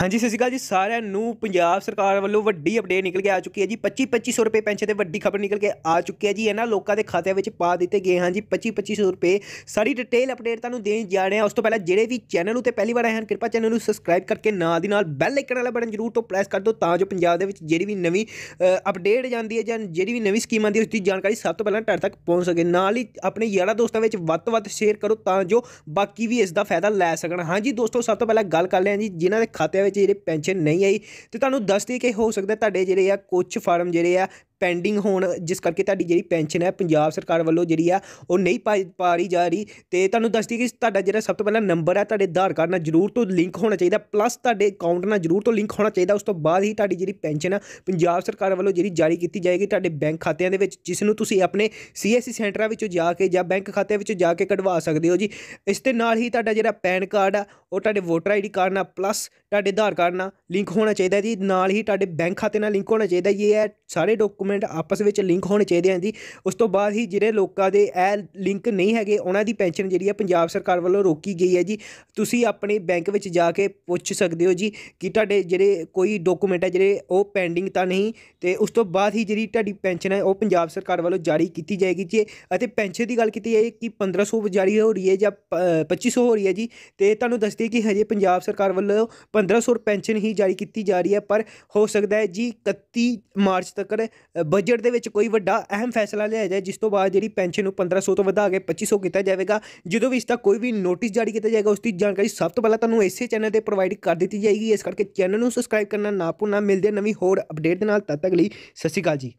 ਹਾਂਜੀ ਸਤਿ ਸ਼੍ਰੀ ਅਕਾਲ ਜੀ ਸਾਰਿਆਂ ਨੂੰ ਪੰਜਾਬ ਸਰਕਾਰ ਵੱਲੋਂ ਵੱਡੀ ਅਪਡੇਟ ਨਿਕਲ ਕੇ ਆ ਚੁੱਕੀ ਹੈ ਜੀ 25 2500 ਰੁਪਏ ਪੈਨਸ਼ਨ ਤੇ ਵੱਡੀ ਖਬਰ ਨਿਕਲ ਕੇ ਆ ਚੁੱਕੀ ਹੈ ਜੀ ਇਹਨਾਂ ਲੋਕਾਂ ਦੇ ਖਾਤਿਆਂ ਵਿੱਚ ਪਾ ਦਿੱਤੇ ਗਏ ਹਨ ਜੀ 25 2500 ਰੁਪਏ ਸਾਰੀ ਡਿਟੇਲ ਅਪਡੇਟ ਤੁਹਾਨੂੰ ਦੇਣ ਜਾ ਰਹੇ ਹਾਂ ਉਸ ਤੋਂ ਪਹਿਲਾਂ ਜਿਹੜੇ ਵੀ ਚੈਨਲ ਉਤੇ ਪਹਿਲੀ ਵਾਰ ਆਏ ਹਨ ਕਿਰਪਾ ਚੈਨਲ ਨੂੰ ਸਬਸਕ੍ਰਾਈਬ ਕਰਕੇ ਨਾਲ ਦੀ ਨਾਲ ਬੈਲ ਆਈਕਨ ਵਾਲਾ ਬਟਨ ਜ਼ਰੂਰ ਤੋਂ ਪ੍ਰੈਸ ਕਰ ਦਿਓ ਤਾਂ ਜੋ ਪੰਜਾਬ ਦੇ ਵਿੱਚ ਜਿਹੜੀ ਵੀ ਨਵੀਂ ਅਪਡੇਟ ਜਾਂਦੀ ਹੈ ਜਾਂ ਜਿਹੜੀ ਵੀ ਨਵੀਂ ਸਕੀਮ ਆਉਂਦੀ ਉਸ ਦੀ ਜਾਣਕਾਰੀ ਸਭ ਤੋਂ ਪਹਿਲਾਂ ਤੁਹਾਡੇ ਤੱਕ ਪਹੁੰਚ ਸਕੇ ਨਾਲ ਹੀ ਆਪਣੇ ਯਾਰਾਂ ਦੋਸਤਾਂ ਵਿੱਚ ਵੱਧ ਤੋਂ ਵੱਧ ਸ਼ੇਅਰ ਕਰੋ ਤਾਂ ਜੋ ਬਾਕੀ ਵੀ ਇਸ ਦਾ ਫਾਇਦਾ ਲੈ ਸਕਣ ਹਾਂਜੀ ਦੋਸਤੋ ਸਭ ਤੋਂ ਪਹਿਲਾਂ ਗੱਲ ਕਰ ਲਿਆ ਜੀ ਜਿਨ੍ਹਾਂ ਦੇ ਖਾਤੇ ਵਿੱਚ ਜਿਹੜੇ ਪੈਨਸ਼ਨ ਨਹੀਂ ਆਈ ਤੇ ਤੁਹਾਨੂੰ ਦੱਸ ਦਈਏ ਕਿ ਹੋ ਸਕਦਾ ਤੁਹਾਡੇ ਜਿਹੜੇ ਆ ਕੁਝ ਫਾਰਮ ਜਿਹੜੇ ਆ ਪੈਂਡਿੰਗ ਹੋਣ ਜਿਸ ਕਰਕੇ ਤੁਹਾਡੀ ਜਿਹੜੀ ਪੈਨਸ਼ਨ ਹੈ ਪੰਜਾਬ ਸਰਕਾਰ ਵੱਲੋਂ ਜਿਹੜੀ ਆ ਉਹ ਨਹੀਂ ਪਾਰੀ ਜਾ ਰਹੀ ਤੇ ਤੁਹਾਨੂੰ ਦੱਸਦੀ ਕਿ ਤੁਹਾਡਾ ਜਿਹੜਾ ਸਭ ਤੋਂ ਪਹਿਲਾਂ ਨੰਬਰ ਹੈ ਤੁਹਾਡੇ ਆਧਾਰ ਕਾਰਡ ਨਾਲ ਜ਼ਰੂਰ ਤੋਂ ਲਿੰਕ ਹੋਣਾ ਚਾਹੀਦਾ ਪਲੱਸ ਤੁਹਾਡੇ ਅਕਾਊਂਟ ਨਾਲ ਜ਼ਰੂਰ ਤੋਂ ਲਿੰਕ ਹੋਣਾ ਚਾਹੀਦਾ ਉਸ ਤੋਂ ਬਾਅਦ ਹੀ ਤੁਹਾਡੀ ਜਿਹੜੀ ਪੈਨਸ਼ਨ ਆ ਪੰਜਾਬ ਸਰਕਾਰ ਵੱਲੋਂ ਜਿਹੜੀ ਜਾਰੀ ਕੀਤੀ ਜਾਏਗੀ ਤੁਹਾਡੇ ਬੈਂਕ ਖਾਤਿਆਂ ਦੇ ਵਿੱਚ ਜਿਸ ਨੂੰ ਤੁਸੀਂ ਆਪਣੇ ਸੀਐਸਸੀ ਸੈਂਟਰਾਂ ਵਿੱਚੋਂ ਜਾ ਕੇ ਜਾਂ ਬੈਂਕ ਖਾਤੇ ਵਿੱਚੋਂ ਜਾ ਕੇ ਕਢਵਾ ਸਕਦੇ ਹੋ ਜੀ ਇਸ ਦੇ ਨਾਲ ਹੀ ਤੁਹਾਡਾ ਜਿਹੜਾ ਪੈਨ ਕਾਰਡ ਆ ਉਹ ਤੁਹਾਡੇ ਵੋਟਰ ਆਈਡੀ ਕਾਰਡ ਨਾਲ ਪਲੱਸ ਤੁਹਾਡੇ ਆਧਾਰ ਕਾਰਡ ਨਾਲ ਲਿੰਕ ਹੋਣਾ ਚਾਹੀਦਾ ਜੀ ਨਾਲ ਹੀ ਤੁਹਾਡੇ ਬੈਂਕ ਖਾਤੇ ਨਾਲ ਲਿੰਕ ਹੋਣਾ ਚਾਹੀਦਾ ਇਹ ਹੈ ਸਾਰੇ ਡਾਕੂਮੈਂਟ ਡਾਕੂਮੈਂਟ ਆਪਸ ਵਿੱਚ ਲਿੰਕ ਹੋਣੇ ਚਾਹੀਦੇ ਆਂ ਜੀ ਉਸ ਤੋਂ ਬਾਅਦ ਹੀ ਜਿਹੜੇ ਲੋਕਾਂ ਦੇ ਇਹ ਲਿੰਕ ਨਹੀਂ ਹੈਗੇ ਉਹਨਾਂ ਦੀ ਪੈਨਸ਼ਨ ਜਿਹੜੀ ਹੈ ਪੰਜਾਬ ਸਰਕਾਰ ਵੱਲੋਂ ਰੋਕੀ ਗਈ ਹੈ ਜੀ ਤੁਸੀਂ ਆਪਣੇ ਬੈਂਕ ਵਿੱਚ ਜਾ ਕੇ ਪੁੱਛ ਸਕਦੇ ਹੋ ਜੀ ਕਿ ਤੁਹਾਡੇ ਜਿਹੜੇ ਕੋਈ ਡਾਕੂਮੈਂਟ ਹੈ ਜਿਹੜੇ ਉਹ ਪੈਂਡਿੰਗ ਤਾਂ ਨਹੀਂ ਤੇ ਉਸ ਤੋਂ ਬਾਅਦ ਹੀ ਜਿਹੜੀ ਤੁਹਾਡੀ ਪੈਨਸ਼ਨ ਹੈ ਉਹ ਪੰਜਾਬ ਸਰਕਾਰ ਵੱਲੋਂ ਜਾਰੀ ਕੀਤੀ ਜਾਏਗੀ ਜੀ ਅਤੇ ਪੈਨਸ਼ਨ ਦੀ ਗੱਲ ਕੀਤੀ ਹੈ ਕਿ 1500 ਜਾਰੀ ਹੋ ਰਹੀ ਹੈ ਜਾਂ 2500 ਹੋ ਰਹੀ ਹੈ ਜੀ ਤੇ ਤੁਹਾਨੂੰ ਦੱਸਦੀ ਕਿ ਹਜੇ ਪੰਜਾਬ ਸਰਕਾਰ ਵੱਲੋਂ 1500 ਪੈਨਸ਼ਨ ਹੀ ਜਾਰੀ ਕੀਤੀ ਜਾ ਰਹੀ ਹੈ ਪਰ ਹੋ ਸਕਦਾ ਹੈ ਜੀ 31 ਮਾਰਚ ਤੱਕ ਬਜਟ ਦੇ ਵਿੱਚ ਕੋਈ ਵੱਡਾ ਅਹਿਮ ਫੈਸਲਾ ਲਿਆ ਜਾਏ ਜਿਸ ਤੋਂ ਬਾਅਦ ਜਿਹੜੀ ਪੈਨਸ਼ਨ ਨੂੰ 1500 ਤੋਂ ਵਧਾ ਕੇ 2500 ਕੀਤਾ ਜਾਵੇਗਾ ਜਦੋਂ ਵੀ ਇਸ ਦਾ ਕੋਈ ਵੀ ਨੋਟਿਸ ਜਾਰੀ ਕੀਤਾ ਜਾਏਗਾ ਉਸ ਦੀ ਜਾਣਕਾਰੀ ਸਭ ਤੋਂ ਪਹਿਲਾਂ ਤੁਹਾਨੂੰ ਇਸੇ ਚੈਨਲ ਤੇ ਪ੍ਰੋਵਾਈਡ ਕਰ ਦਿੱਤੀ ਜਾਏਗੀ ਇਸ ਕਰਕੇ ਚੈਨਲ ਨੂੰ ਸਬਸਕ੍ਰਾਈਬ ਕਰਨਾ ਨਾ ਭੁੱਲਣਾ ਮਿਲਦੇ ਨਵੀਂ ਹੋਰ ਅਪਡੇਟ ਦੇ ਨਾਲ ਤਦ ਤੱਕ ਲਈ ਸਤਿ ਸ਼੍ਰੀ ਅਕਾਲ ਜੀ